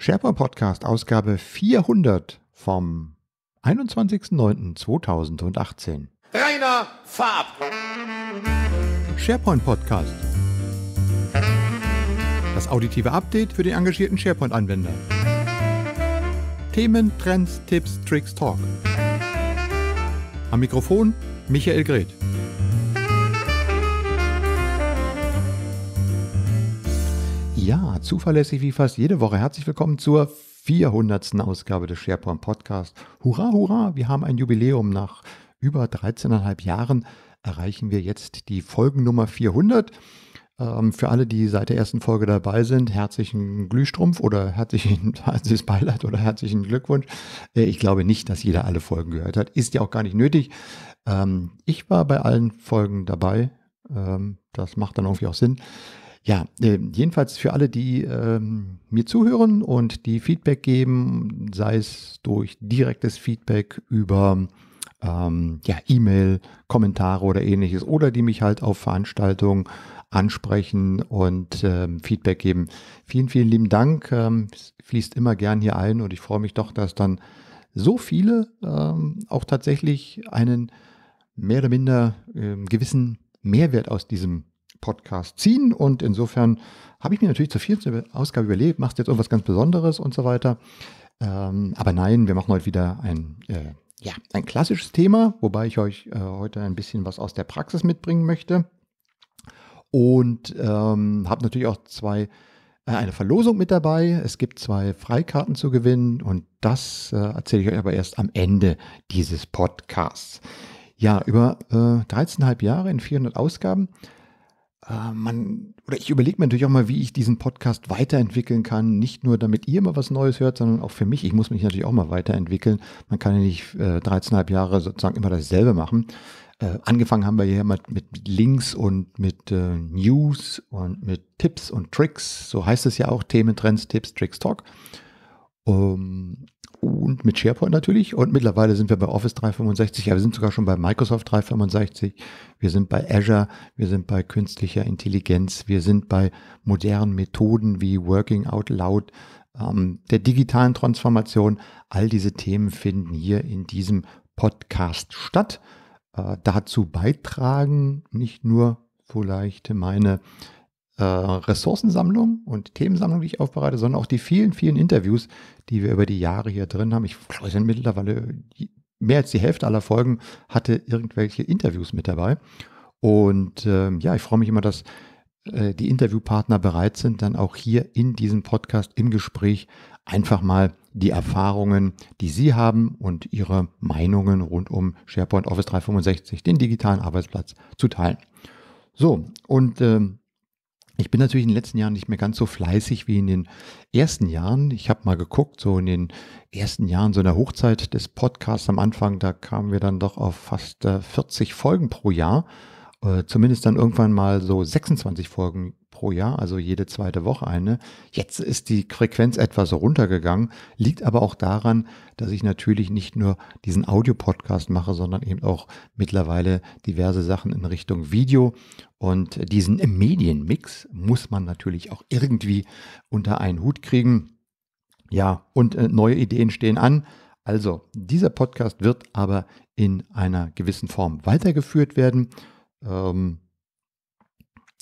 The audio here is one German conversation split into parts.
SharePoint Podcast, Ausgabe 400 vom 21.09.2018. Rainer Farb. SharePoint Podcast. Das auditive Update für den engagierten SharePoint-Anwender. Themen, Trends, Tipps, Tricks, Talk. Am Mikrofon Michael Greth. Ja, zuverlässig wie fast jede Woche. Herzlich willkommen zur 400. Ausgabe des SharePoint Podcasts. Hurra, hurra, wir haben ein Jubiläum. Nach über 13,5 Jahren erreichen wir jetzt die Folgennummer 400. Ähm, für alle, die seit der ersten Folge dabei sind, herzlichen Glühstrumpf oder herzlichen, herzliches Beileid oder herzlichen Glückwunsch. Äh, ich glaube nicht, dass jeder alle Folgen gehört hat. Ist ja auch gar nicht nötig. Ähm, ich war bei allen Folgen dabei. Ähm, das macht dann irgendwie auch Sinn. Ja, äh, jedenfalls für alle, die ähm, mir zuhören und die Feedback geben, sei es durch direktes Feedback über ähm, ja, E-Mail, Kommentare oder ähnliches, oder die mich halt auf Veranstaltungen ansprechen und ähm, Feedback geben. Vielen, vielen lieben Dank. Ähm, es fließt immer gern hier ein und ich freue mich doch, dass dann so viele ähm, auch tatsächlich einen mehr oder minder äh, gewissen Mehrwert aus diesem Podcast ziehen. Und insofern habe ich mir natürlich zur vierten Ausgabe überlegt, machst du jetzt irgendwas ganz Besonderes und so weiter. Ähm, aber nein, wir machen heute wieder ein, äh, ja, ein klassisches Thema, wobei ich euch äh, heute ein bisschen was aus der Praxis mitbringen möchte. Und ähm, habe natürlich auch zwei äh, eine Verlosung mit dabei. Es gibt zwei Freikarten zu gewinnen und das äh, erzähle ich euch aber erst am Ende dieses Podcasts. Ja, über äh, 13,5 Jahre in 400 Ausgaben äh, man, oder ich überlege mir natürlich auch mal, wie ich diesen Podcast weiterentwickeln kann. Nicht nur, damit ihr mal was Neues hört, sondern auch für mich. Ich muss mich natürlich auch mal weiterentwickeln. Man kann ja nicht äh, 13,5 Jahre sozusagen immer dasselbe machen. Äh, angefangen haben wir hier mit, mit Links und mit äh, News und mit Tipps und Tricks. So heißt es ja auch, Themen, Trends, Tipps, Tricks, Talk. Um, ähm, und mit SharePoint natürlich. Und mittlerweile sind wir bei Office 365, ja, wir sind sogar schon bei Microsoft 365, wir sind bei Azure, wir sind bei künstlicher Intelligenz, wir sind bei modernen Methoden wie Working Out Loud, ähm, der digitalen Transformation. All diese Themen finden hier in diesem Podcast statt. Äh, dazu beitragen nicht nur vielleicht meine äh, Ressourcensammlung und Themensammlung, die ich aufbereite, sondern auch die vielen, vielen Interviews, die wir über die Jahre hier drin haben. Ich glaube, es sind mittlerweile mehr als die Hälfte aller Folgen hatte irgendwelche Interviews mit dabei. Und ähm, ja, ich freue mich immer, dass äh, die Interviewpartner bereit sind, dann auch hier in diesem Podcast im Gespräch einfach mal die Erfahrungen, die Sie haben und Ihre Meinungen rund um SharePoint Office 365, den digitalen Arbeitsplatz, zu teilen. So, und ähm, ich bin natürlich in den letzten Jahren nicht mehr ganz so fleißig wie in den ersten Jahren. Ich habe mal geguckt, so in den ersten Jahren, so in der Hochzeit des Podcasts am Anfang, da kamen wir dann doch auf fast 40 äh, Folgen pro Jahr. Äh, zumindest dann irgendwann mal so 26 Folgen pro Jahr, also jede zweite Woche eine. Jetzt ist die Frequenz etwas runtergegangen, liegt aber auch daran, dass ich natürlich nicht nur diesen Audiopodcast mache, sondern eben auch mittlerweile diverse Sachen in Richtung Video. Und diesen Medienmix muss man natürlich auch irgendwie unter einen Hut kriegen. Ja, und äh, neue Ideen stehen an. Also, dieser Podcast wird aber in einer gewissen Form weitergeführt werden. Ähm,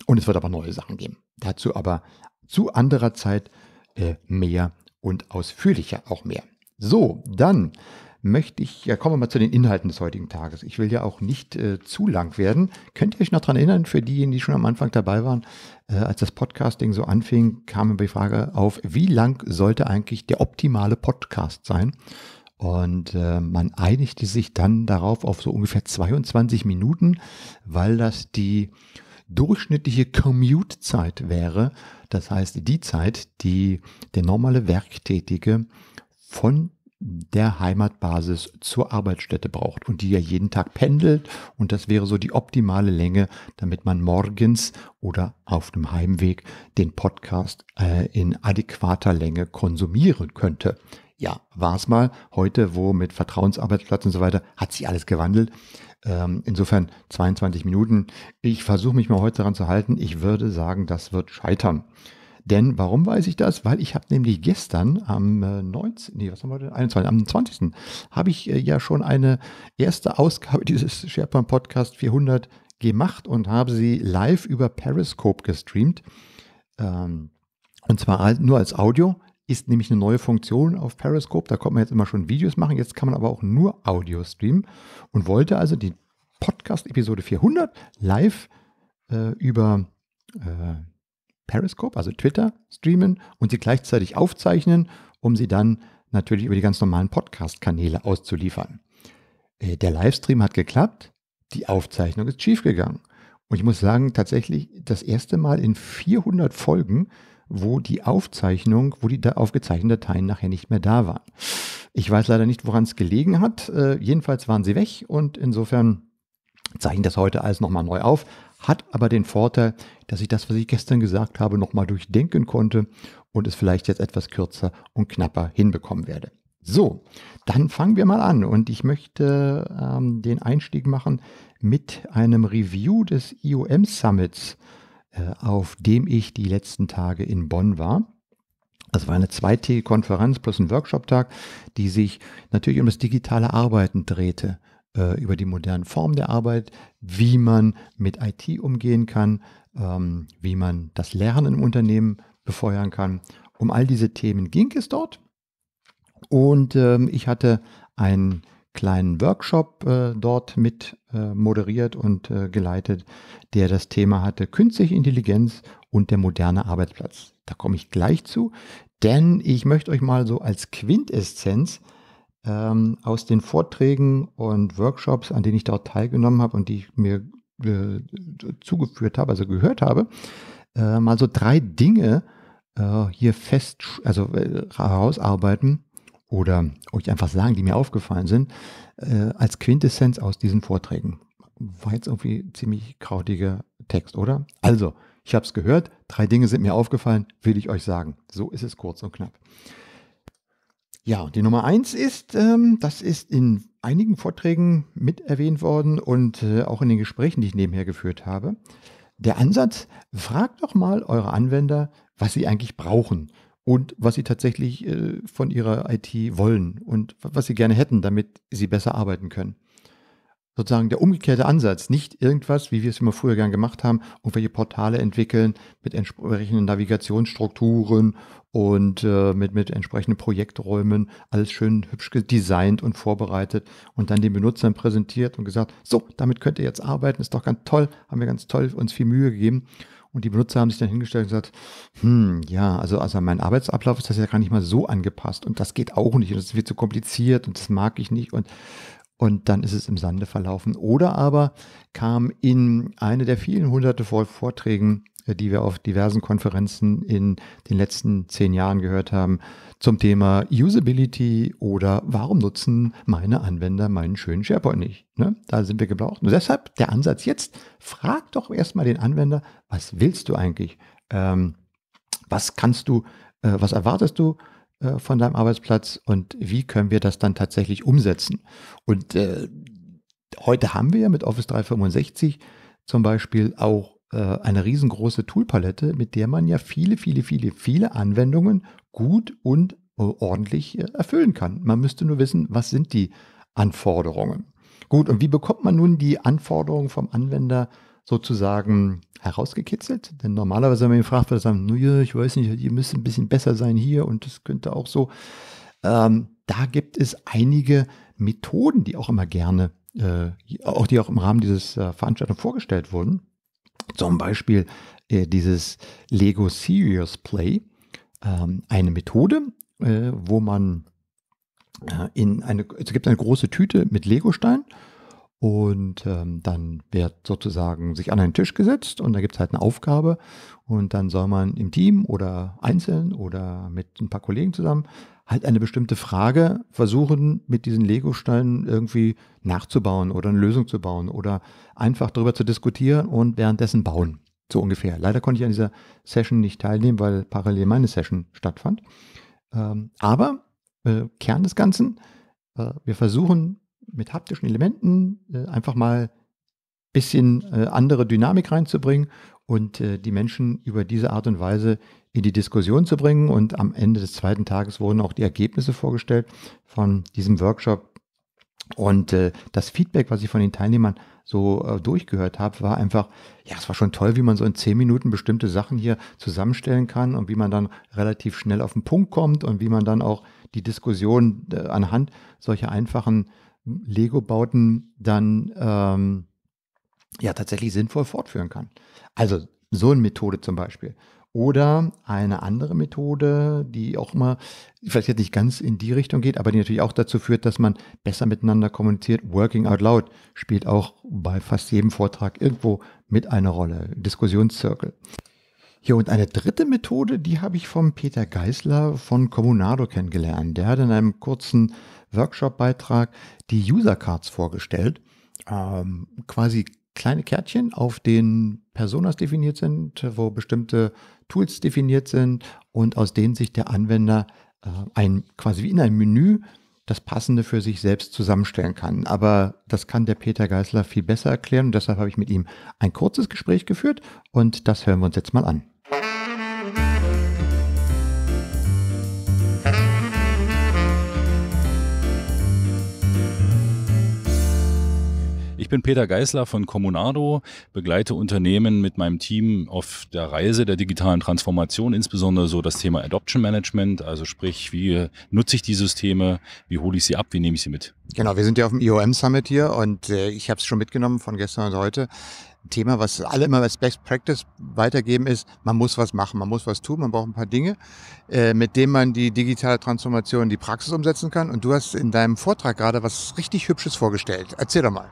und es wird aber neue Sachen geben. Dazu aber zu anderer Zeit äh, mehr und ausführlicher auch mehr. So, dann möchte ich, ja, kommen wir mal zu den Inhalten des heutigen Tages. Ich will ja auch nicht äh, zu lang werden. Könnt ihr euch noch daran erinnern, für diejenigen, die schon am Anfang dabei waren, äh, als das Podcasting so anfing, kam die Frage auf, wie lang sollte eigentlich der optimale Podcast sein? Und äh, man einigte sich dann darauf auf so ungefähr 22 Minuten, weil das die durchschnittliche Commute-Zeit wäre. Das heißt, die Zeit, die der normale Werktätige von der Heimatbasis zur Arbeitsstätte braucht und die ja jeden Tag pendelt und das wäre so die optimale Länge, damit man morgens oder auf dem Heimweg den Podcast äh, in adäquater Länge konsumieren könnte. Ja, war es mal heute, wo mit Vertrauensarbeitsplatz und so weiter, hat sich alles gewandelt. Ähm, insofern 22 Minuten. Ich versuche mich mal heute daran zu halten. Ich würde sagen, das wird scheitern. Denn warum weiß ich das? Weil ich habe nämlich gestern am 19, äh, nee, was haben wir denn? 21, am 20. habe ich äh, ja schon eine erste Ausgabe dieses SharePoint Podcast 400 gemacht und habe sie live über Periscope gestreamt. Ähm, und zwar nur als Audio ist nämlich eine neue Funktion auf Periscope. Da konnte man jetzt immer schon Videos machen, jetzt kann man aber auch nur Audio streamen und wollte also die Podcast-Episode 400 live äh, über äh, Periscope, also Twitter, streamen und sie gleichzeitig aufzeichnen, um sie dann natürlich über die ganz normalen Podcast-Kanäle auszuliefern. Äh, der Livestream hat geklappt, die Aufzeichnung ist schiefgegangen. Und ich muss sagen, tatsächlich das erste Mal in 400 Folgen wo die Aufzeichnung, wo die da aufgezeichneten Dateien nachher nicht mehr da waren. Ich weiß leider nicht, woran es gelegen hat. Äh, jedenfalls waren sie weg und insofern zeichne ich das heute alles nochmal neu auf, hat aber den Vorteil, dass ich das, was ich gestern gesagt habe, nochmal durchdenken konnte und es vielleicht jetzt etwas kürzer und knapper hinbekommen werde. So, dann fangen wir mal an und ich möchte ähm, den Einstieg machen mit einem Review des IOM Summits äh, auf dem ich die letzten Tage in Bonn war. Das war eine zweitägige Konferenz plus ein Workshop-Tag, die sich natürlich um das digitale Arbeiten drehte, äh, über die modernen Formen der Arbeit, wie man mit IT umgehen kann, ähm, wie man das Lernen im Unternehmen befeuern kann. Um all diese Themen ging es dort. Und ähm, ich hatte einen kleinen Workshop äh, dort mit äh, moderiert und äh, geleitet, der das Thema hatte Künstliche Intelligenz und der moderne Arbeitsplatz. Da komme ich gleich zu, denn ich möchte euch mal so als Quintessenz ähm, aus den Vorträgen und Workshops, an denen ich dort teilgenommen habe und die ich mir äh, zugeführt habe, also gehört habe, äh, mal so drei Dinge äh, hier fest, also herausarbeiten, oder euch einfach sagen, die mir aufgefallen sind, äh, als Quintessenz aus diesen Vorträgen. War jetzt irgendwie ziemlich krautiger Text, oder? Also, ich habe es gehört, drei Dinge sind mir aufgefallen, will ich euch sagen. So ist es kurz und knapp. Ja, und die Nummer eins ist, ähm, das ist in einigen Vorträgen mit erwähnt worden und äh, auch in den Gesprächen, die ich nebenher geführt habe. Der Ansatz, fragt doch mal eure Anwender, was sie eigentlich brauchen und was sie tatsächlich äh, von ihrer IT wollen und was sie gerne hätten, damit sie besser arbeiten können. Sozusagen der umgekehrte Ansatz, nicht irgendwas, wie wir es immer früher gern gemacht haben, irgendwelche Portale entwickeln mit entsprechenden Navigationsstrukturen und äh, mit, mit entsprechenden Projekträumen, alles schön hübsch designt und vorbereitet und dann den Benutzern präsentiert und gesagt, so, damit könnt ihr jetzt arbeiten, ist doch ganz toll, haben wir ganz toll uns viel Mühe gegeben, und die Benutzer haben sich dann hingestellt und gesagt, hm, ja, also, also mein Arbeitsablauf ist das ja gar nicht mal so angepasst und das geht auch nicht und das wird zu kompliziert und das mag ich nicht und, und dann ist es im Sande verlaufen. Oder aber kam in eine der vielen hunderte von Vorträgen äh, die wir auf diversen Konferenzen in den letzten zehn Jahren gehört haben, zum Thema Usability oder warum nutzen meine Anwender meinen schönen SharePoint nicht? Ne? Da sind wir gebraucht. Und deshalb der Ansatz jetzt, frag doch erstmal den Anwender, was willst du eigentlich? Ähm, was kannst du, äh, was erwartest du? Äh, von deinem Arbeitsplatz und wie können wir das dann tatsächlich umsetzen? Und äh, heute haben wir ja mit Office 365 zum Beispiel auch äh, eine riesengroße Toolpalette, mit der man ja viele, viele, viele, viele Anwendungen gut und äh, ordentlich äh, erfüllen kann. Man müsste nur wissen, was sind die Anforderungen. Gut, und wie bekommt man nun die Anforderungen vom Anwender sozusagen herausgekitzelt? Denn normalerweise, wenn man ihn fragt, würde er sagen, naja, ich weiß nicht, ihr müsst ein bisschen besser sein hier und das könnte auch so. Ähm, da gibt es einige Methoden, die auch immer gerne, äh, auch die auch im Rahmen dieses äh, Veranstaltung vorgestellt wurden. Zum Beispiel äh, dieses Lego Serious Play, ähm, eine Methode, äh, wo man äh, in eine, es gibt eine große Tüte mit Legostein und ähm, dann wird sozusagen sich an einen Tisch gesetzt und da gibt es halt eine Aufgabe und dann soll man im Team oder einzeln oder mit ein paar Kollegen zusammen halt eine bestimmte Frage versuchen, mit diesen Lego-Steinen irgendwie nachzubauen oder eine Lösung zu bauen oder einfach darüber zu diskutieren und währenddessen bauen. So ungefähr. Leider konnte ich an dieser Session nicht teilnehmen, weil parallel meine Session stattfand. Ähm, aber äh, Kern des Ganzen, äh, wir versuchen mit haptischen Elementen äh, einfach mal ein bisschen äh, andere Dynamik reinzubringen und äh, die Menschen über diese Art und Weise in die Diskussion zu bringen. Und am Ende des zweiten Tages wurden auch die Ergebnisse vorgestellt von diesem Workshop. Und äh, das Feedback, was ich von den Teilnehmern so äh, durchgehört habe, war einfach, ja, es war schon toll, wie man so in zehn Minuten bestimmte Sachen hier zusammenstellen kann und wie man dann relativ schnell auf den Punkt kommt und wie man dann auch die Diskussion äh, anhand solcher einfachen Lego-Bauten dann ähm, ja tatsächlich sinnvoll fortführen kann. Also so eine Methode zum Beispiel. Oder eine andere Methode, die auch immer vielleicht jetzt nicht ganz in die Richtung geht, aber die natürlich auch dazu führt, dass man besser miteinander kommuniziert. Working out loud spielt auch bei fast jedem Vortrag irgendwo mit einer Rolle. Diskussionszirkel. Ja, und eine dritte Methode, die habe ich vom Peter Geisler von Comunado kennengelernt. Der hat in einem kurzen Workshop-Beitrag die User-Cards vorgestellt. Ähm, quasi kleine Kärtchen, auf denen Personas definiert sind, wo bestimmte Tools definiert sind und aus denen sich der Anwender äh, ein, quasi wie in einem Menü das Passende für sich selbst zusammenstellen kann. Aber das kann der Peter Geisler viel besser erklären. Und deshalb habe ich mit ihm ein kurzes Gespräch geführt und das hören wir uns jetzt mal an. Ich bin Peter Geißler von Comunardo, begleite Unternehmen mit meinem Team auf der Reise der digitalen Transformation, insbesondere so das Thema Adoption Management, also sprich, wie nutze ich die Systeme, wie hole ich sie ab, wie nehme ich sie mit? Genau, wir sind ja auf dem IOM Summit hier und äh, ich habe es schon mitgenommen von gestern und heute. Thema, was alle immer als Best Practice weitergeben, ist, man muss was machen, man muss was tun, man braucht ein paar Dinge, äh, mit denen man die digitale Transformation in die Praxis umsetzen kann. Und du hast in deinem Vortrag gerade was richtig Hübsches vorgestellt. Erzähl doch mal.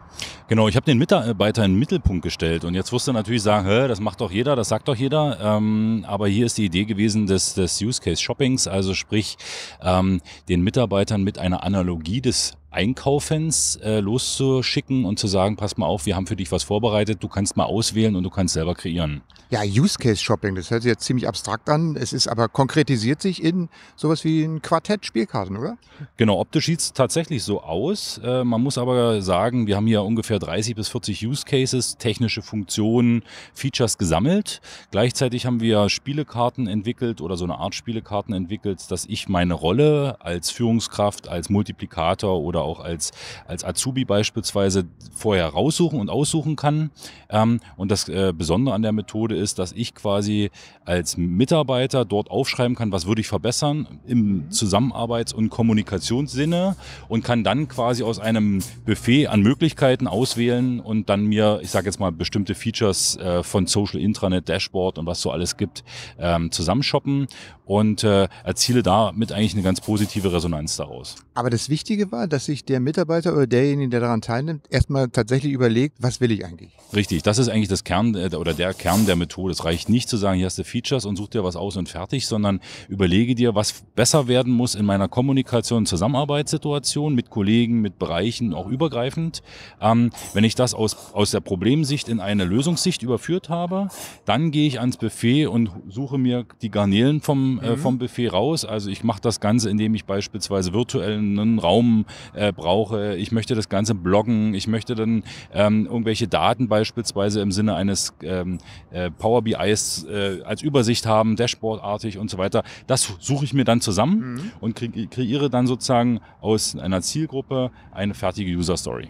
Genau, ich habe den Mitarbeiter in den Mittelpunkt gestellt und jetzt wusste natürlich sagen, Hä, das macht doch jeder, das sagt doch jeder. Ähm, aber hier ist die Idee gewesen des, des Use Case Shoppings, also sprich ähm, den Mitarbeitern mit einer Analogie des Einkaufens äh, loszuschicken und zu sagen, pass mal auf, wir haben für dich was vorbereitet, du kannst mal auswählen und du kannst selber kreieren. Ja, Use Case Shopping, das hört sich jetzt ziemlich abstrakt an. Es ist aber konkretisiert sich in sowas wie ein Quartett Spielkarten, oder? Genau, optisch sieht es tatsächlich so aus. Äh, man muss aber sagen, wir haben hier ungefähr 30 bis 40 Use Cases, technische Funktionen, Features gesammelt. Gleichzeitig haben wir Spielekarten entwickelt oder so eine Art Spielekarten entwickelt, dass ich meine Rolle als Führungskraft, als Multiplikator oder auch als, als Azubi beispielsweise vorher raussuchen und aussuchen kann. Ähm, und das äh, Besondere an der Methode ist, dass ich quasi als Mitarbeiter dort aufschreiben kann, was würde ich verbessern im mhm. Zusammenarbeits- und Kommunikationssinne und kann dann quasi aus einem Buffet an Möglichkeiten auswählen und dann mir, ich sage jetzt mal, bestimmte Features äh, von Social Intranet, Dashboard und was so alles gibt, ähm, zusammenshoppen und äh, erziele damit eigentlich eine ganz positive Resonanz daraus. Aber das Wichtige war, dass sich der Mitarbeiter oder derjenige, der daran teilnimmt, erstmal tatsächlich überlegt, was will ich eigentlich? Richtig, das ist eigentlich das Kern äh, oder der Kern der Methode. Es reicht nicht zu sagen, hier hast du Features und such dir was aus und fertig, sondern überlege dir, was besser werden muss in meiner Kommunikation, Zusammenarbeitssituation mit Kollegen, mit Bereichen, auch übergreifend. Ähm, wenn ich das aus, aus der Problemsicht in eine Lösungssicht überführt habe, dann gehe ich ans Buffet und suche mir die Garnelen vom vom, äh, mhm. vom Buffet raus. Also ich mache das Ganze, indem ich beispielsweise virtuellen äh, Raum äh, brauche. Ich möchte das Ganze bloggen. Ich möchte dann ähm, irgendwelche Daten beispielsweise im Sinne eines ähm, äh, Power BIs äh, als Übersicht haben, Dashboardartig und so weiter. Das suche ich mir dann zusammen mhm. und kre kreiere dann sozusagen aus einer Zielgruppe eine fertige User Story.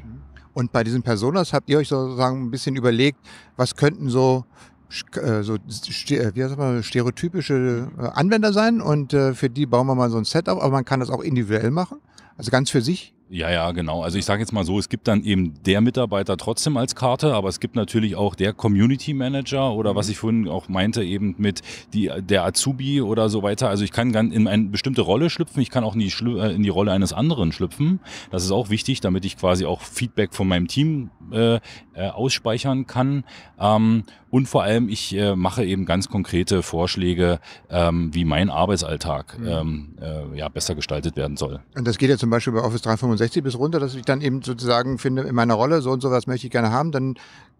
Und bei diesen Personas habt ihr euch sozusagen ein bisschen überlegt, was könnten so äh, so äh, wie sagt man, stereotypische äh, Anwender sein und für die bauen wir mal so ein Setup, aber man kann das auch individuell machen, also ganz für sich ja, ja, genau. Also ich sage jetzt mal so, es gibt dann eben der Mitarbeiter trotzdem als Karte, aber es gibt natürlich auch der Community Manager oder mhm. was ich vorhin auch meinte, eben mit die, der Azubi oder so weiter. Also ich kann in eine bestimmte Rolle schlüpfen, ich kann auch in die, äh, in die Rolle eines anderen schlüpfen. Das ist auch wichtig, damit ich quasi auch Feedback von meinem Team äh, äh, ausspeichern kann. Ähm, und vor allem, ich äh, mache eben ganz konkrete Vorschläge, ähm, wie mein Arbeitsalltag mhm. ähm, äh, ja, besser gestaltet werden soll. Und das geht ja zum Beispiel bei Office 365 65 bis runter, dass ich dann eben sozusagen finde, in meiner Rolle so und so was möchte ich gerne haben, dann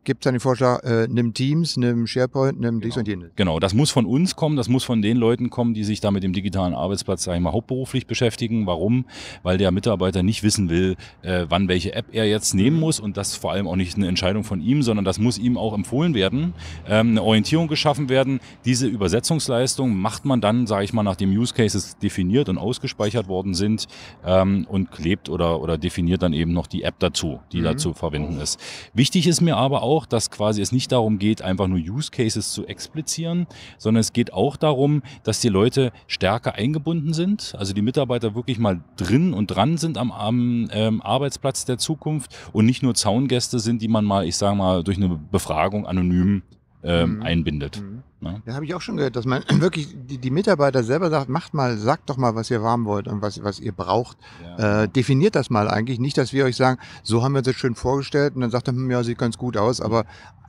gibt es dann den Vorschlag, äh, nimm Teams, nimm SharePoint, nimm genau. dies und jenes. Genau, das muss von uns kommen, das muss von den Leuten kommen, die sich da mit dem digitalen Arbeitsplatz, sage ich mal, hauptberuflich beschäftigen. Warum? Weil der Mitarbeiter nicht wissen will, äh, wann welche App er jetzt nehmen mhm. muss und das vor allem auch nicht eine Entscheidung von ihm, sondern das muss ihm auch empfohlen werden, ähm, eine Orientierung geschaffen werden. Diese Übersetzungsleistung macht man dann, sage ich mal, nachdem Use Cases definiert und ausgespeichert worden sind ähm, und klebt oder, oder definiert dann eben noch die App dazu, die mhm. dazu verwenden ist. Wichtig ist mir aber auch, auch, dass quasi es nicht darum geht, einfach nur Use Cases zu explizieren, sondern es geht auch darum, dass die Leute stärker eingebunden sind, also die Mitarbeiter wirklich mal drin und dran sind am, am ähm, Arbeitsplatz der Zukunft und nicht nur Zaungäste sind, die man mal, ich sage mal, durch eine Befragung anonym ähm, mhm. einbindet. Mhm. Ja? Ne? Da habe ich auch schon gehört, dass man wirklich die, die, Mitarbeiter selber sagt, macht mal, sagt doch mal, was ihr warm wollt und was, was ihr braucht. Ja. Äh, definiert das mal eigentlich. Nicht, dass wir euch sagen, so haben wir es jetzt schön vorgestellt und dann sagt er, hm, ja, sieht ganz gut aus, aber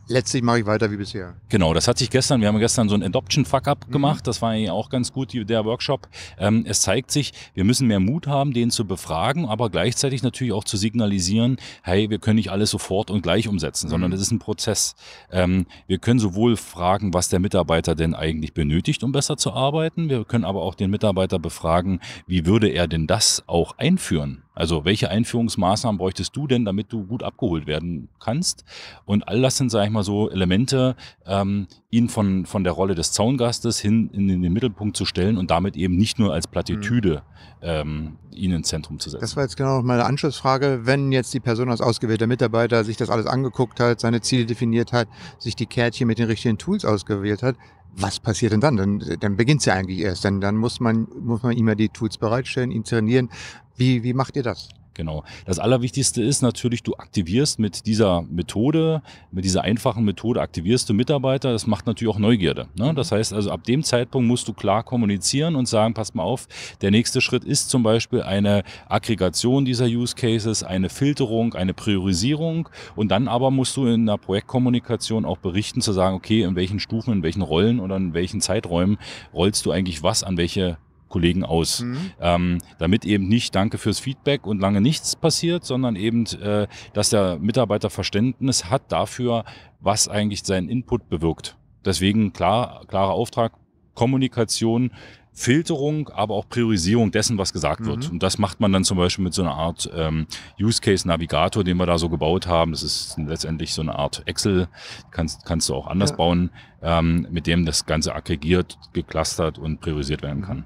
letztlich mache ich weiter wie bisher. Genau, das hat sich gestern, wir haben gestern so ein Adoption-Fuck-Up mhm. gemacht, das war ja auch ganz gut, die, der Workshop. Ähm, es zeigt sich, wir müssen mehr Mut haben, den zu befragen, aber gleichzeitig natürlich auch zu signalisieren, hey, wir können nicht alles sofort und gleich umsetzen, mhm. sondern es ist ein Prozess. Ähm, wir können sowohl fragen, was der Mitarbeiter denn eigentlich benötigt, um besser zu arbeiten, wir können aber auch den Mitarbeiter befragen, wie würde er denn das auch einführen? Also welche Einführungsmaßnahmen bräuchtest du denn, damit du gut abgeholt werden kannst? Und all das sind, sage ich mal so, Elemente, ähm, ihn von, von der Rolle des Zaungastes hin in den Mittelpunkt zu stellen und damit eben nicht nur als Plattitüde mhm. ähm, ihn ins Zentrum zu setzen. Das war jetzt genau meine Anschlussfrage. Wenn jetzt die Person als ausgewählter Mitarbeiter sich das alles angeguckt hat, seine Ziele definiert hat, sich die Kärtchen mit den richtigen Tools ausgewählt hat, was passiert denn dann? Dann, dann beginnt es ja eigentlich erst. Dann, dann muss, man, muss man ihm ja die Tools bereitstellen, ihn trainieren. Wie, wie macht ihr das? Genau. Das Allerwichtigste ist natürlich, du aktivierst mit dieser Methode, mit dieser einfachen Methode aktivierst du Mitarbeiter. Das macht natürlich auch Neugierde. Ne? Das heißt also, ab dem Zeitpunkt musst du klar kommunizieren und sagen, pass mal auf, der nächste Schritt ist zum Beispiel eine Aggregation dieser Use Cases, eine Filterung, eine Priorisierung. Und dann aber musst du in der Projektkommunikation auch berichten, zu sagen, okay, in welchen Stufen, in welchen Rollen oder in welchen Zeiträumen rollst du eigentlich was an welche Kollegen aus. Mhm. Ähm, damit eben nicht Danke fürs Feedback und lange nichts passiert, sondern eben, äh, dass der Mitarbeiter Verständnis hat dafür, was eigentlich sein Input bewirkt. Deswegen klar, klarer Auftrag, Kommunikation, Filterung, aber auch Priorisierung dessen, was gesagt mhm. wird. Und das macht man dann zum Beispiel mit so einer Art ähm, Use Case Navigator, den wir da so gebaut haben. Das ist letztendlich so eine Art Excel, kannst, kannst du auch anders ja. bauen, ähm, mit dem das Ganze aggregiert, geclustert und priorisiert werden kann.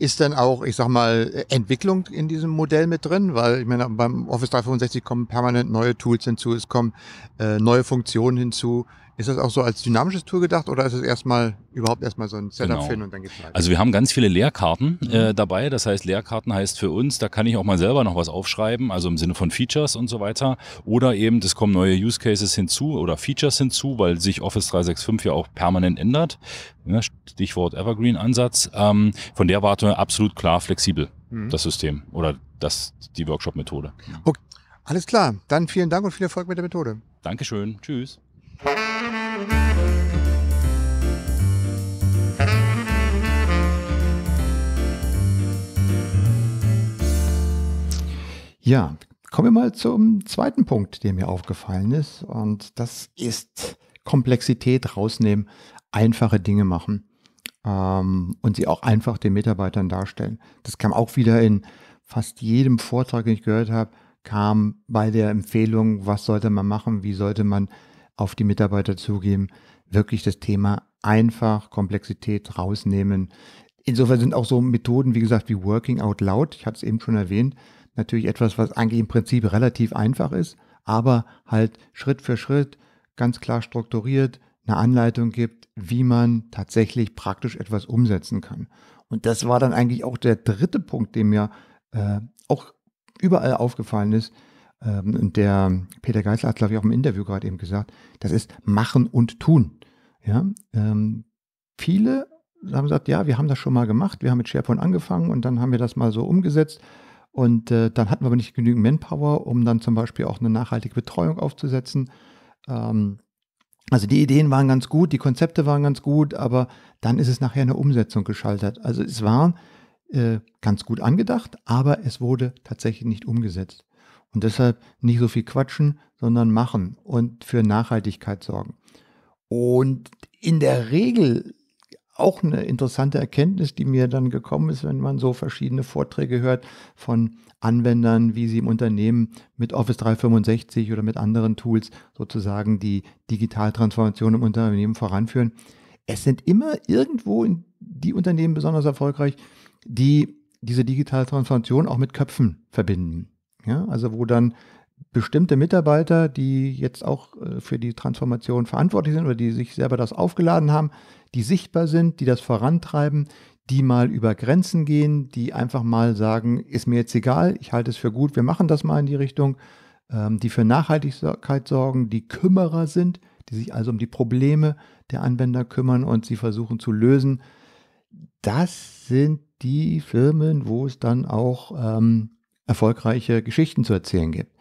Ist denn auch, ich sag mal, Entwicklung in diesem Modell mit drin? Weil ich meine, beim Office 365 kommen permanent neue Tools hinzu, es kommen äh, neue Funktionen hinzu. Ist das auch so als dynamisches Tool gedacht oder ist es erstmal überhaupt erstmal so ein Setup genau. finden und dann geht's weiter? Also wir haben ganz viele Lehrkarten mhm. äh, dabei. Das heißt, Lehrkarten heißt für uns, da kann ich auch mal selber noch was aufschreiben, also im Sinne von Features und so weiter. Oder eben, es kommen neue Use Cases hinzu oder Features hinzu, weil sich Office 365 ja auch permanent ändert. Ja, Stichwort Evergreen-Ansatz. Ähm, von der Warte absolut klar flexibel, mhm. das System oder das, die Workshop-Methode. Okay. Alles klar, dann vielen Dank und viel Erfolg mit der Methode. Dankeschön, tschüss. Ja, kommen wir mal zum zweiten Punkt, der mir aufgefallen ist. Und das ist Komplexität rausnehmen, einfache Dinge machen ähm, und sie auch einfach den Mitarbeitern darstellen. Das kam auch wieder in fast jedem Vortrag, den ich gehört habe, kam bei der Empfehlung, was sollte man machen, wie sollte man auf die Mitarbeiter zugeben, wirklich das Thema einfach Komplexität rausnehmen. Insofern sind auch so Methoden, wie gesagt, wie Working Out Loud, ich hatte es eben schon erwähnt, natürlich etwas, was eigentlich im Prinzip relativ einfach ist, aber halt Schritt für Schritt ganz klar strukturiert eine Anleitung gibt, wie man tatsächlich praktisch etwas umsetzen kann. Und das war dann eigentlich auch der dritte Punkt, dem mir äh, auch überall aufgefallen ist, ähm, und der Peter Geisler hat, glaube ich, auch im Interview gerade eben gesagt, das ist machen und tun. Ja, ähm, viele haben gesagt, ja, wir haben das schon mal gemacht, wir haben mit SharePoint angefangen und dann haben wir das mal so umgesetzt. Und äh, dann hatten wir aber nicht genügend Manpower, um dann zum Beispiel auch eine nachhaltige Betreuung aufzusetzen. Ähm, also die Ideen waren ganz gut, die Konzepte waren ganz gut, aber dann ist es nachher eine Umsetzung geschaltet. Also es war äh, ganz gut angedacht, aber es wurde tatsächlich nicht umgesetzt. Und deshalb nicht so viel quatschen, sondern machen und für Nachhaltigkeit sorgen. Und in der Regel auch eine interessante Erkenntnis, die mir dann gekommen ist, wenn man so verschiedene Vorträge hört von Anwendern, wie sie im Unternehmen mit Office 365 oder mit anderen Tools sozusagen die Digitaltransformation im Unternehmen voranführen. Es sind immer irgendwo die Unternehmen besonders erfolgreich, die diese Digitaltransformation auch mit Köpfen verbinden. Ja, also wo dann bestimmte Mitarbeiter, die jetzt auch äh, für die Transformation verantwortlich sind oder die sich selber das aufgeladen haben, die sichtbar sind, die das vorantreiben, die mal über Grenzen gehen, die einfach mal sagen, ist mir jetzt egal, ich halte es für gut, wir machen das mal in die Richtung, ähm, die für Nachhaltigkeit sorgen, die Kümmerer sind, die sich also um die Probleme der Anwender kümmern und sie versuchen zu lösen. Das sind die Firmen, wo es dann auch ähm, erfolgreiche Geschichten zu erzählen gibt.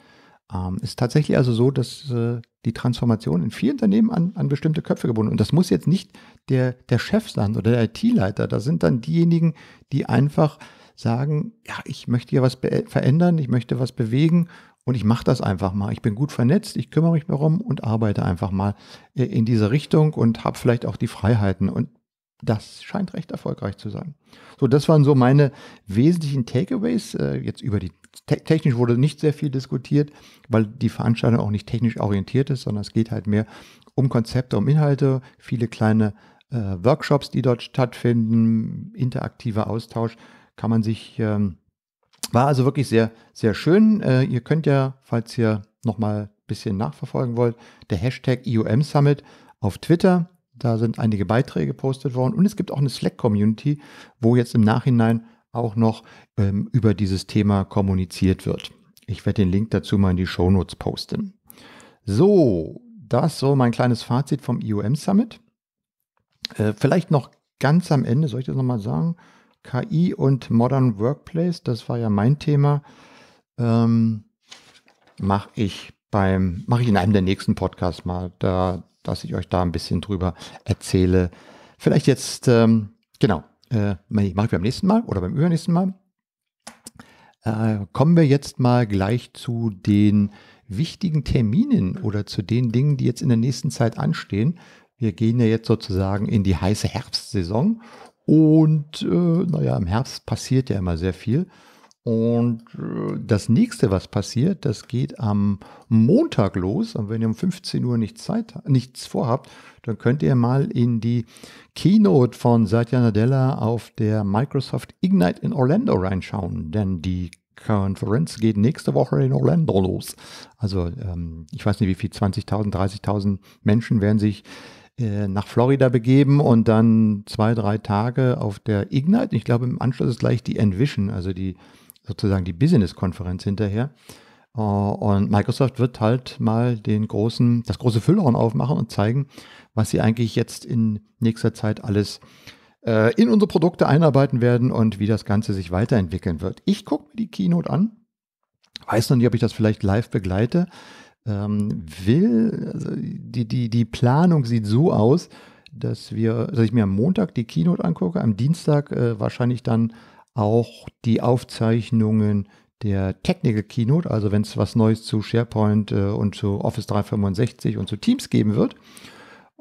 Ähm, ist tatsächlich also so, dass äh, die Transformation in vielen Unternehmen an, an bestimmte Köpfe gebunden. Und das muss jetzt nicht der, der Chef sein oder der IT-Leiter. Da sind dann diejenigen, die einfach sagen, ja, ich möchte hier was verändern, ich möchte was bewegen und ich mache das einfach mal. Ich bin gut vernetzt, ich kümmere mich darum und arbeite einfach mal äh, in diese Richtung und habe vielleicht auch die Freiheiten. Und das scheint recht erfolgreich zu sein. So, das waren so meine wesentlichen Takeaways. Äh, jetzt über die te technisch wurde nicht sehr viel diskutiert, weil die Veranstaltung auch nicht technisch orientiert ist, sondern es geht halt mehr um Konzepte, um Inhalte, viele kleine äh, Workshops, die dort stattfinden, interaktiver Austausch kann man sich ähm, war also wirklich sehr sehr schön. Äh, ihr könnt ja, falls ihr nochmal ein bisschen nachverfolgen wollt, der Hashtag IOM Summit auf Twitter da sind einige Beiträge gepostet worden und es gibt auch eine Slack-Community, wo jetzt im Nachhinein auch noch ähm, über dieses Thema kommuniziert wird. Ich werde den Link dazu mal in die Show Notes posten. So, das so mein kleines Fazit vom IOM Summit. Äh, vielleicht noch ganz am Ende, soll ich das nochmal sagen? KI und Modern Workplace, das war ja mein Thema, ähm, mache ich beim, mache ich in einem der nächsten Podcasts mal. Da dass ich euch da ein bisschen drüber erzähle. Vielleicht jetzt, ähm, genau, äh, mache ich beim nächsten Mal oder beim übernächsten Mal. Äh, kommen wir jetzt mal gleich zu den wichtigen Terminen oder zu den Dingen, die jetzt in der nächsten Zeit anstehen. Wir gehen ja jetzt sozusagen in die heiße Herbstsaison und äh, naja, im Herbst passiert ja immer sehr viel. Und äh, das nächste, was passiert, das geht am Montag los. Und wenn ihr um 15 Uhr nicht Zeit, nichts vorhabt, dann könnt ihr mal in die Keynote von Satya Nadella auf der Microsoft Ignite in Orlando reinschauen. Denn die Konferenz geht nächste Woche in Orlando los. Also ähm, ich weiß nicht, wie viel, 20.000, 30.000 Menschen werden sich äh, nach Florida begeben und dann zwei, drei Tage auf der Ignite. Ich glaube, im Anschluss ist gleich die Envision, also die sozusagen die Business-Konferenz hinterher. Äh, und Microsoft wird halt mal den großen, das große Füllhorn aufmachen und zeigen, was sie eigentlich jetzt in nächster Zeit alles äh, in unsere Produkte einarbeiten werden und wie das Ganze sich weiterentwickeln wird. Ich gucke mir die Keynote an, weiß noch nicht, ob ich das vielleicht live begleite, ähm, will, also die, die, die Planung sieht so aus, dass wir, dass ich mir am Montag die Keynote angucke, am Dienstag äh, wahrscheinlich dann auch die Aufzeichnungen der Technical Keynote, also wenn es was Neues zu SharePoint äh, und zu Office 365 und zu Teams geben wird,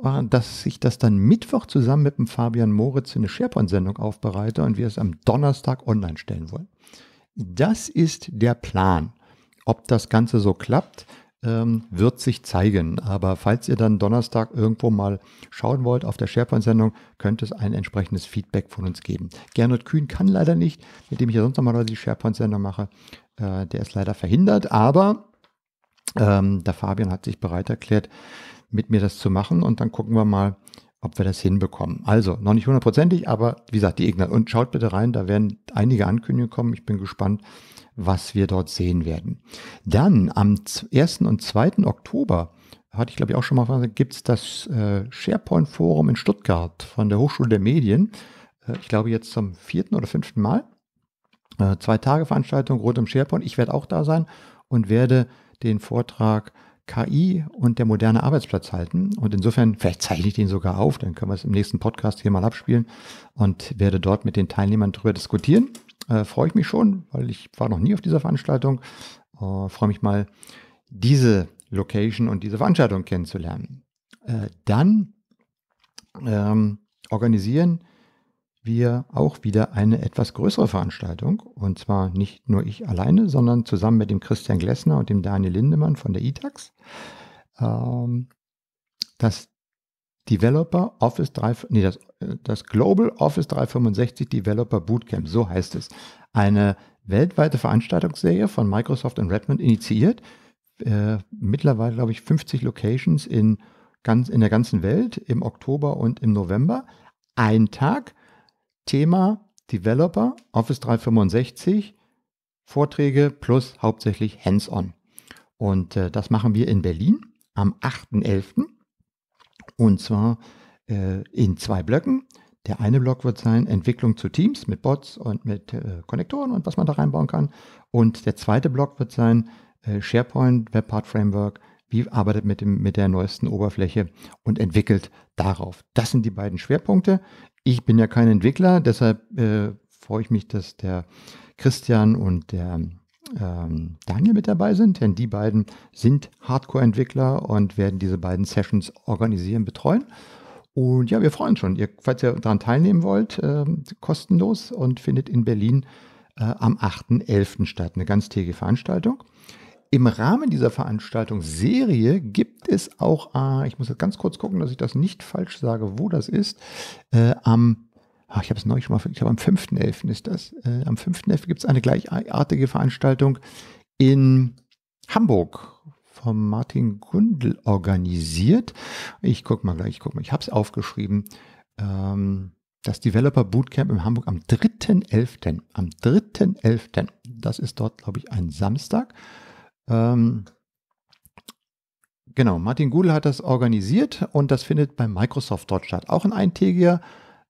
äh, dass ich das dann Mittwoch zusammen mit dem Fabian Moritz in eine SharePoint-Sendung aufbereite und wir es am Donnerstag online stellen wollen. Das ist der Plan. Ob das Ganze so klappt, ähm, wird sich zeigen. Aber falls ihr dann Donnerstag irgendwo mal schauen wollt auf der SharePoint-Sendung, könnte es ein entsprechendes Feedback von uns geben. Gernot Kühn kann leider nicht, mit dem ich ja sonst nochmal die SharePoint-Sendung mache. Äh, der ist leider verhindert, aber ähm, der Fabian hat sich bereit erklärt, mit mir das zu machen und dann gucken wir mal, ob wir das hinbekommen. Also, noch nicht hundertprozentig, aber wie gesagt, die Gegner. Und schaut bitte rein, da werden einige Ankündigungen kommen. Ich bin gespannt, was wir dort sehen werden. Dann am 1. und 2. Oktober hatte ich glaube ich auch schon mal gesagt, gibt es das äh, SharePoint Forum in Stuttgart von der Hochschule der Medien. Äh, ich glaube jetzt zum vierten oder fünften Mal. Äh, zwei Tage Veranstaltung rund um SharePoint. Ich werde auch da sein und werde den Vortrag KI und der moderne Arbeitsplatz halten. Und insofern, vielleicht zeichne ich den sogar auf, dann können wir es im nächsten Podcast hier mal abspielen und werde dort mit den Teilnehmern darüber diskutieren. Äh, freue ich mich schon, weil ich war noch nie auf dieser Veranstaltung. Äh, freue mich mal, diese Location und diese Veranstaltung kennenzulernen. Äh, dann ähm, organisieren wir auch wieder eine etwas größere Veranstaltung. Und zwar nicht nur ich alleine, sondern zusammen mit dem Christian Glessner und dem Daniel Lindemann von der ITAX. Ähm, das Developer Office 3, nee, das, das Global Office 365 Developer Bootcamp, so heißt es. Eine weltweite Veranstaltungsserie von Microsoft und Redmond initiiert. Äh, mittlerweile, glaube ich, 50 Locations in, ganz, in der ganzen Welt im Oktober und im November. Ein Tag, Thema Developer, Office 365, Vorträge plus hauptsächlich Hands-on. Und äh, das machen wir in Berlin am 8.11. Und zwar äh, in zwei Blöcken. Der eine Block wird sein Entwicklung zu Teams mit Bots und mit äh, Konnektoren und was man da reinbauen kann. Und der zweite Block wird sein äh, SharePoint Webpart Framework. Wie arbeitet mit, dem, mit der neuesten Oberfläche und entwickelt darauf? Das sind die beiden Schwerpunkte. Ich bin ja kein Entwickler, deshalb äh, freue ich mich, dass der Christian und der ähm, Daniel mit dabei sind, denn die beiden sind Hardcore-Entwickler und werden diese beiden Sessions organisieren, betreuen. Und ja, wir freuen uns schon. Ihr, falls ihr daran teilnehmen wollt, äh, kostenlos und findet in Berlin äh, am 8.11. statt, eine ganztägige Veranstaltung. Im Rahmen dieser Veranstaltungsserie gibt es auch, äh, ich muss jetzt ganz kurz gucken, dass ich das nicht falsch sage, wo das ist, äh, am ach, ich habe es neulich schon mal, ich glaube am 5.11. ist das, äh, am 5.11. gibt es eine gleichartige Veranstaltung in Hamburg vom Martin Gundel organisiert. Ich gucke mal gleich, ich gucke mal, ich habe es aufgeschrieben. Ähm, das Developer Bootcamp in Hamburg am 3.11. Am 3.11. Das ist dort, glaube ich, ein Samstag. Ähm, genau, Martin Gudel hat das organisiert und das findet bei Microsoft dort statt. Auch ein eintägiger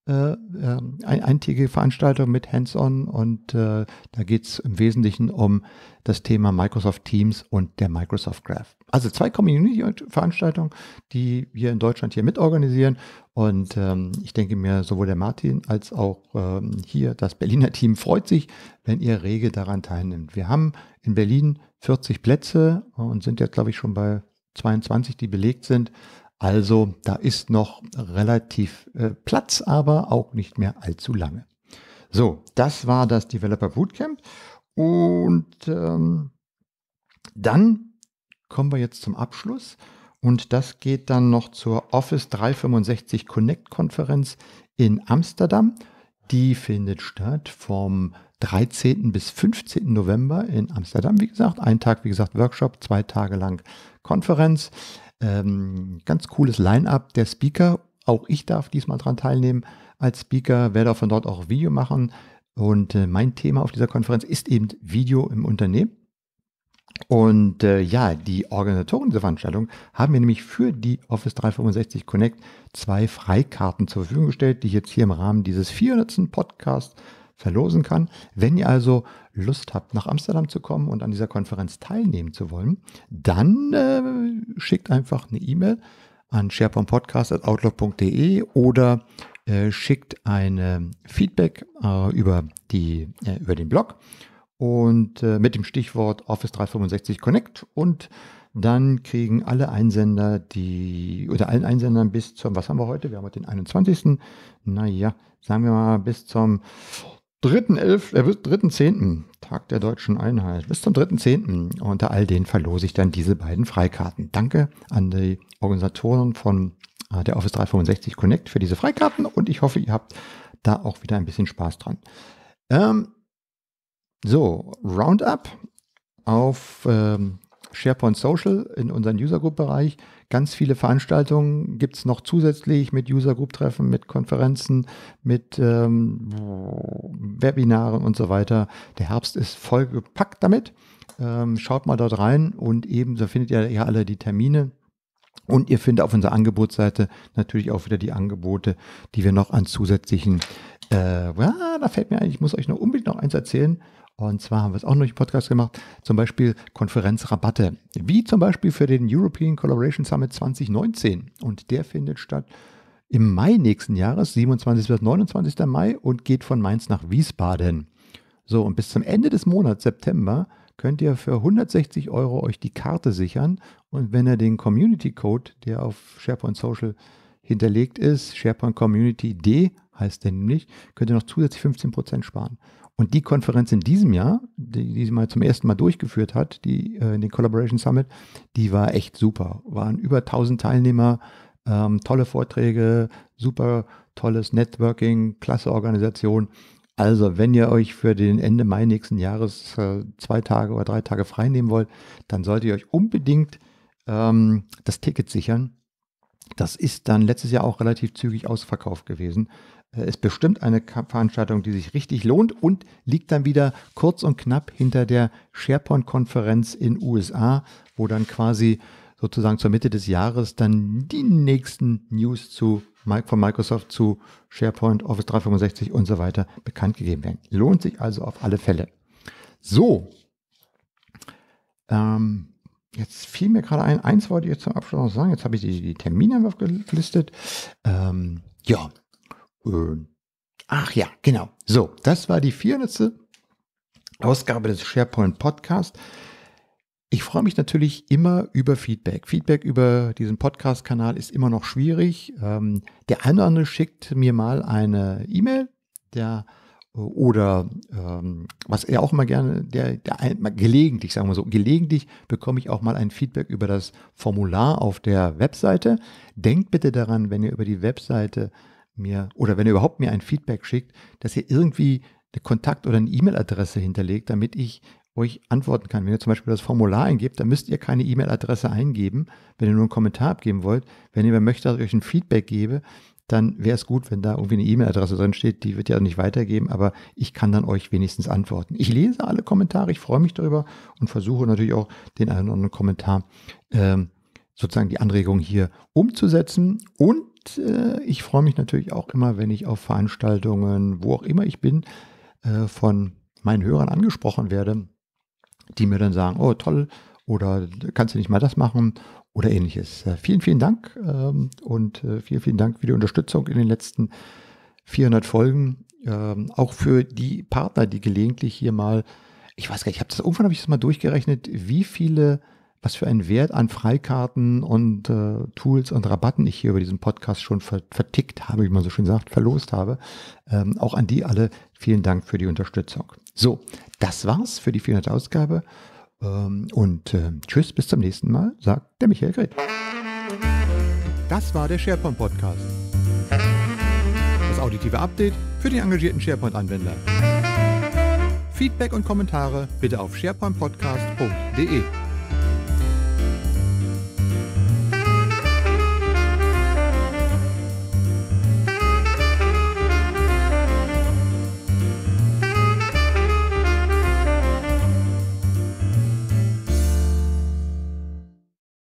äh, ähm, ein, eintägige Veranstaltung mit Hands-on und äh, da es im Wesentlichen um das Thema Microsoft Teams und der Microsoft Graph. Also zwei Community-Veranstaltungen, die wir in Deutschland hier mitorganisieren und ähm, ich denke mir, sowohl der Martin als auch ähm, hier das Berliner Team freut sich, wenn ihr rege daran teilnimmt. Wir haben in Berlin 40 Plätze und sind jetzt, glaube ich, schon bei 22, die belegt sind. Also da ist noch relativ äh, Platz, aber auch nicht mehr allzu lange. So, das war das Developer Bootcamp. Und ähm, dann kommen wir jetzt zum Abschluss. Und das geht dann noch zur Office 365 Connect Konferenz in Amsterdam. Die findet statt vom 13. bis 15. November in Amsterdam. Wie gesagt, ein Tag, wie gesagt, Workshop, zwei Tage lang Konferenz. Ähm, ganz cooles Line-up der Speaker. Auch ich darf diesmal daran teilnehmen als Speaker, werde auch von dort auch Video machen. Und äh, mein Thema auf dieser Konferenz ist eben Video im Unternehmen. Und äh, ja, die Organisatoren dieser Veranstaltung haben mir nämlich für die Office 365 Connect zwei Freikarten zur Verfügung gestellt, die ich jetzt hier im Rahmen dieses 400. Podcasts verlosen kann. Wenn ihr also Lust habt, nach Amsterdam zu kommen und an dieser Konferenz teilnehmen zu wollen, dann äh, schickt einfach eine E-Mail an sharepointpodcast.outlook.de oder äh, schickt ein Feedback äh, über, die, äh, über den Blog und äh, mit dem Stichwort Office 365 Connect und dann kriegen alle Einsender, die, oder allen Einsendern bis zum, was haben wir heute? Wir haben heute den 21. Naja, sagen wir mal bis zum 3.10., Tag der deutschen Einheit, bis zum 3.10. Unter all denen verlose ich dann diese beiden Freikarten. Danke an die Organisatoren von äh, der Office 365 Connect für diese Freikarten und ich hoffe, ihr habt da auch wieder ein bisschen Spaß dran. Ähm, so, Roundup auf ähm, SharePoint Social in unseren User Group Bereich. Ganz viele Veranstaltungen gibt es noch zusätzlich mit User Group Treffen, mit Konferenzen, mit ähm, Webinaren und so weiter. Der Herbst ist vollgepackt damit. Ähm, schaut mal dort rein und ebenso findet ihr ja alle die Termine. Und ihr findet auf unserer Angebotsseite natürlich auch wieder die Angebote, die wir noch an zusätzlichen. Äh, ja, da fällt mir ein, ich muss euch noch unbedingt noch eins erzählen. Und zwar haben wir es auch noch einen Podcast gemacht, zum Beispiel Konferenzrabatte, wie zum Beispiel für den European Collaboration Summit 2019. Und der findet statt im Mai nächsten Jahres, 27. bis 29. Mai und geht von Mainz nach Wiesbaden. So, und bis zum Ende des Monats September könnt ihr für 160 Euro euch die Karte sichern. Und wenn ihr den Community Code, der auf SharePoint Social hinterlegt ist, SharePoint Community D heißt der nämlich, könnt ihr noch zusätzlich 15% sparen. Und die Konferenz in diesem Jahr, die, die sie mal zum ersten Mal durchgeführt hat, die, äh, den Collaboration Summit, die war echt super. Waren über 1000 Teilnehmer, ähm, tolle Vorträge, super tolles Networking, klasse Organisation. Also, wenn ihr euch für den Ende Mai nächsten Jahres äh, zwei Tage oder drei Tage frei nehmen wollt, dann solltet ihr euch unbedingt ähm, das Ticket sichern. Das ist dann letztes Jahr auch relativ zügig ausverkauft gewesen. Äh, ist bestimmt eine Veranstaltung, die sich richtig lohnt und liegt dann wieder kurz und knapp hinter der SharePoint-Konferenz in USA, wo dann quasi sozusagen zur Mitte des Jahres dann die nächsten News zu, von Microsoft zu SharePoint, Office 365 und so weiter bekannt gegeben werden. Lohnt sich also auf alle Fälle. So, ähm, jetzt fiel mir gerade ein, eins wollte ich jetzt zum Abschluss noch sagen, jetzt habe ich die, die Termine aufgelistet. Ähm, ja, äh, ach ja, genau. So, das war die 400. Ausgabe des SharePoint Podcast. Ich freue mich natürlich immer über Feedback. Feedback über diesen Podcast-Kanal ist immer noch schwierig. Ähm, der eine oder andere schickt mir mal eine E-Mail, der oder ähm, was er auch immer gerne, der, der gelegentlich, sagen wir so, gelegentlich bekomme ich auch mal ein Feedback über das Formular auf der Webseite. Denkt bitte daran, wenn ihr über die Webseite mir oder wenn ihr überhaupt mir ein Feedback schickt, dass ihr irgendwie eine Kontakt- oder eine E-Mail-Adresse hinterlegt, damit ich euch antworten kann. Wenn ihr zum Beispiel das Formular eingebt, dann müsst ihr keine E-Mail-Adresse eingeben, wenn ihr nur einen Kommentar abgeben wollt. Wenn ihr möchtet, dass ich euch ein Feedback gebe, dann wäre es gut, wenn da irgendwie eine E-Mail-Adresse drin steht. Die wird ja nicht weitergeben, aber ich kann dann euch wenigstens antworten. Ich lese alle Kommentare, ich freue mich darüber und versuche natürlich auch den einen oder anderen Kommentar ähm, sozusagen die Anregung hier umzusetzen. Und äh, ich freue mich natürlich auch immer, wenn ich auf Veranstaltungen, wo auch immer ich bin, äh, von meinen Hörern angesprochen werde, die mir dann sagen, oh toll, oder kannst du nicht mal das machen oder ähnliches. Äh, vielen, vielen Dank ähm, und äh, vielen, vielen Dank für die Unterstützung in den letzten 400 Folgen. Ähm, auch für die Partner, die gelegentlich hier mal, ich weiß gar nicht, ich habe das irgendwann habe ich das mal durchgerechnet, wie viele was für einen Wert an Freikarten und äh, Tools und Rabatten ich hier über diesen Podcast schon ver vertickt habe, wie man so schön sagt, verlost habe. Ähm, auch an die alle vielen Dank für die Unterstützung. So, das war's für die 400. Ausgabe. Ähm, und äh, tschüss, bis zum nächsten Mal, sagt der Michael Gret. Das war der SharePoint Podcast. Das auditive Update für den engagierten SharePoint-Anwender. Feedback und Kommentare bitte auf sharepointpodcast.de.